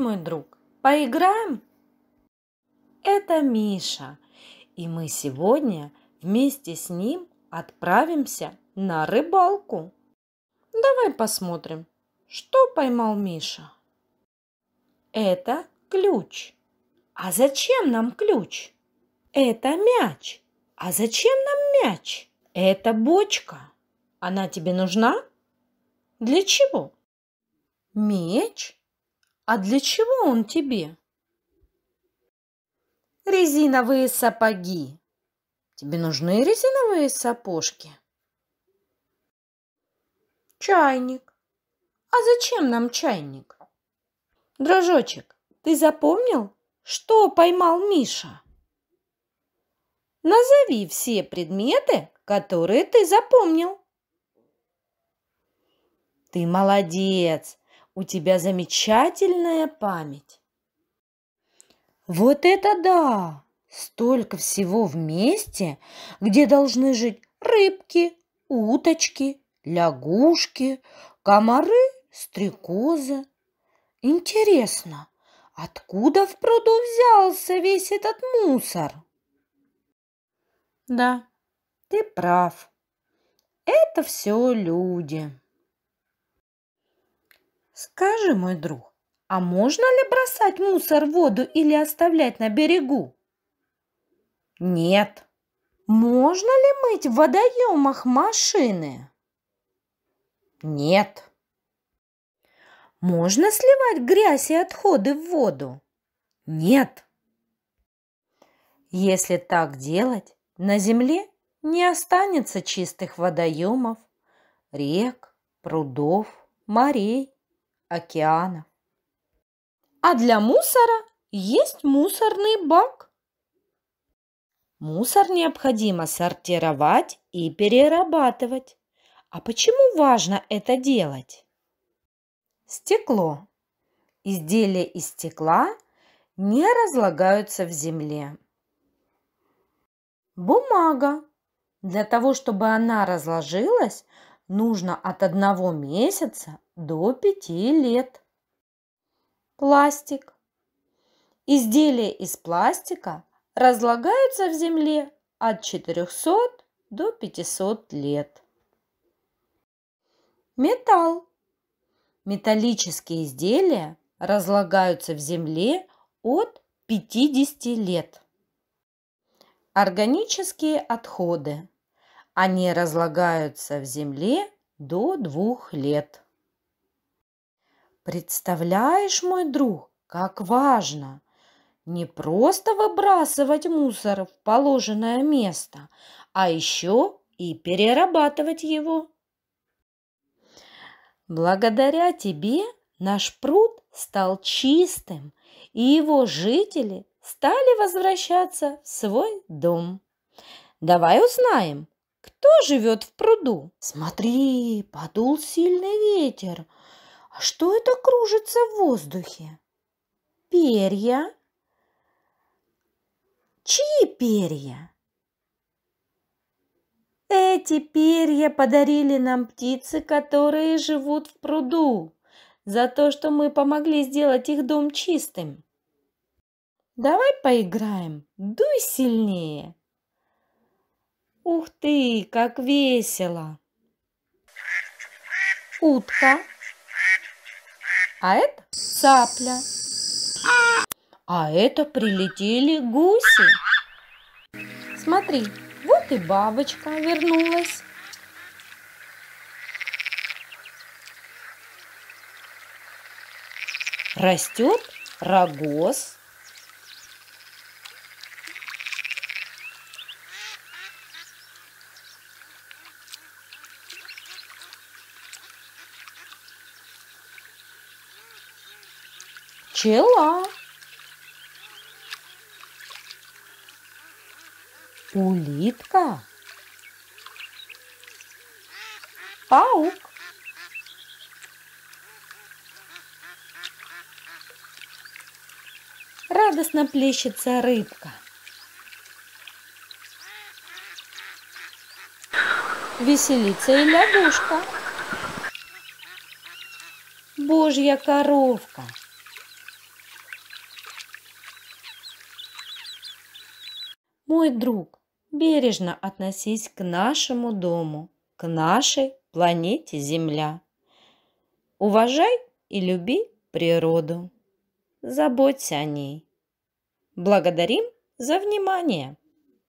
мой друг, поиграем? Это Миша, и мы сегодня вместе с ним отправимся на рыбалку. Давай посмотрим, что поймал Миша. Это ключ. А зачем нам ключ? Это мяч. А зачем нам мяч? Это бочка. Она тебе нужна? Для чего? Меч? А для чего он тебе? Резиновые сапоги. Тебе нужны резиновые сапожки? Чайник. А зачем нам чайник? Дрожочек, ты запомнил, что поймал Миша? Назови все предметы, которые ты запомнил. Ты молодец у тебя замечательная память. Вот это да! Столько всего вместе, где должны жить рыбки, уточки, лягушки, комары, стрекозы. Интересно, откуда в пруду взялся весь этот мусор? Да, ты прав. Это все люди. Скажи, мой друг, а можно ли бросать мусор в воду или оставлять на берегу? Нет. Можно ли мыть в водоемах машины? Нет. Можно сливать грязь и отходы в воду? Нет. Если так делать, на земле не останется чистых водоемов, рек, прудов, морей океана. А для мусора есть мусорный бак. Мусор необходимо сортировать и перерабатывать. А почему важно это делать? Стекло. Изделия из стекла не разлагаются в земле. Бумага. Для того, чтобы она разложилась, нужно от одного месяца до пяти лет. Пластик. Изделия из пластика разлагаются в земле от 400 до 500 лет. Металл. Металлические изделия разлагаются в земле от 50 лет. Органические отходы. Они разлагаются в земле до двух лет. Представляешь, мой друг, как важно не просто выбрасывать мусор в положенное место, а еще и перерабатывать его. Благодаря тебе наш пруд стал чистым, и его жители стали возвращаться в свой дом. Давай узнаем, кто живет в пруду? Смотри, подул сильный ветер. А что это кружится в воздухе? Перья. Чьи перья? Эти перья подарили нам птицы, которые живут в пруду, за то, что мы помогли сделать их дом чистым. Давай поиграем, дуй сильнее. Ух ты, как весело! Утка. А это цапля. А это прилетели гуси. Смотри, вот и бабочка вернулась. Растет рогоз. пчела. Улитка. Паук. Радостно плещется рыбка. Веселится и лягушка. Божья коровка. Мой друг, бережно относись к нашему дому, к нашей планете Земля. Уважай и люби природу. Заботься о ней. Благодарим за внимание!